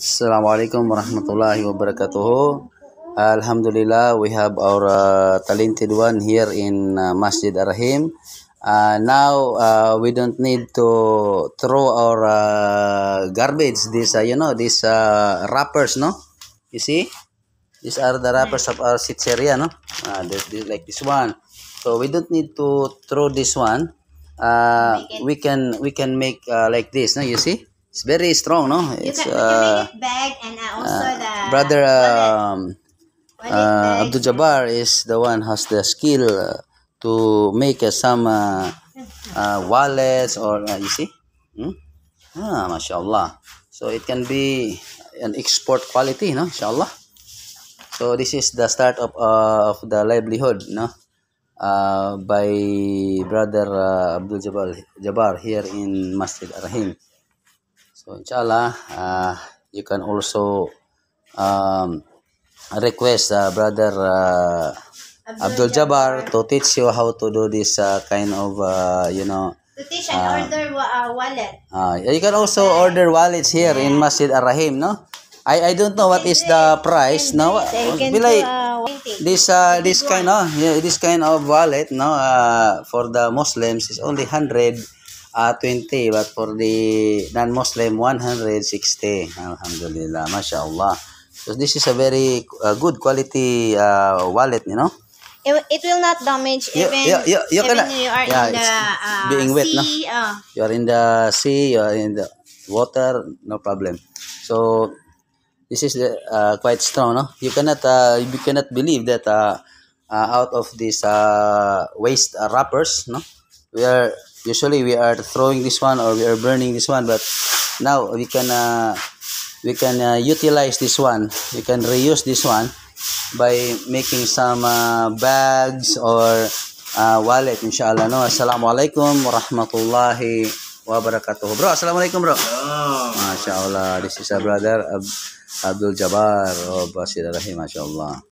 Assalamualaikum warahmatullahi wabarakatuh. Alhamdulillah, we have our uh, talented one here in uh, Masjid Ar-Rahim. Uh, now uh, we don't need to throw our uh, garbage. This uh, you know, these uh, wrappers, no? You see, these are the wrappers of our sitseria, no? Uh, this, this, like this one. So we don't need to throw this one. Uh, we can we can make uh, like this, no? You see. It's very strong, no? It's you uh, you can uh, make it bag and uh, also uh, the brother um, uh, Abdul Jabbar is the one has the skill uh, to make uh, some uh, uh, wallets or uh, you see. Hmm? Ah, mashallah. So it can be an export quality, no? Inshallah. So this is the start of uh, of the livelihood, no? Uh, by brother uh, Abdul Jabbar, Jabbar here in Masjid Arhim. So inshallah, uh, you can also um, request uh, brother uh, Abdul Jabbar to teach you how to do this uh, kind of uh, you know to teach and uh, order uh, wallet. Uh, you can also order wallets here yeah. in Masjid Ar-Rahim, no? I I don't know what is the price, no? Bilay uh, this uh, this kind of yeah, this kind of wallet, no? Uh, for the Muslims is only 100 uh, ah, 20 but for the non-Muslim 160 Alhamdulillah mashallah so this is a very uh, good quality uh, wallet you know it, will not damage even, you, you, you, even cannot, you are yeah, in the uh, being wet, sea no? oh. Uh. you are in the sea you are in the water no problem so this is the, uh, quite strong no you cannot uh, you cannot believe that uh, uh, out of these uh, waste uh, wrappers no we are usually we are throwing this one or we are burning this one but now we can uh, we can uh, utilize this one we can reuse this one by making some uh, bags or uh, wallet inshallah no assalamualaikum warahmatullahi wabarakatuh bro assalamualaikum bro oh. this is a brother Ab Abdul Jabbar of oh, Basir Rahim